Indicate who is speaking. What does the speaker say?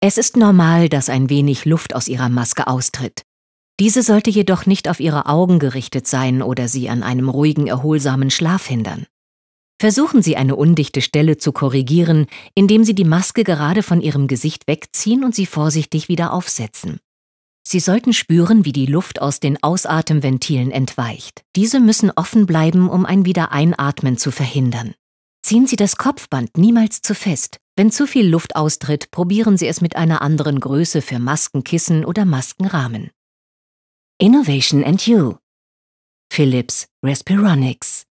Speaker 1: Es ist normal, dass ein wenig Luft aus ihrer Maske austritt. Diese sollte jedoch
Speaker 2: nicht auf ihre Augen gerichtet sein oder sie an einem ruhigen, erholsamen Schlaf hindern. Versuchen Sie eine undichte Stelle zu korrigieren, indem Sie die Maske gerade von Ihrem Gesicht wegziehen und sie vorsichtig wieder aufsetzen. Sie sollten spüren, wie die Luft aus den Ausatemventilen entweicht. Diese müssen offen bleiben, um ein Wiedereinatmen zu verhindern. Ziehen Sie das Kopfband niemals zu fest. Wenn zu viel Luft austritt, probieren Sie es mit einer anderen Größe für Maskenkissen oder Maskenrahmen. Innovation
Speaker 1: and You. Philips Respironics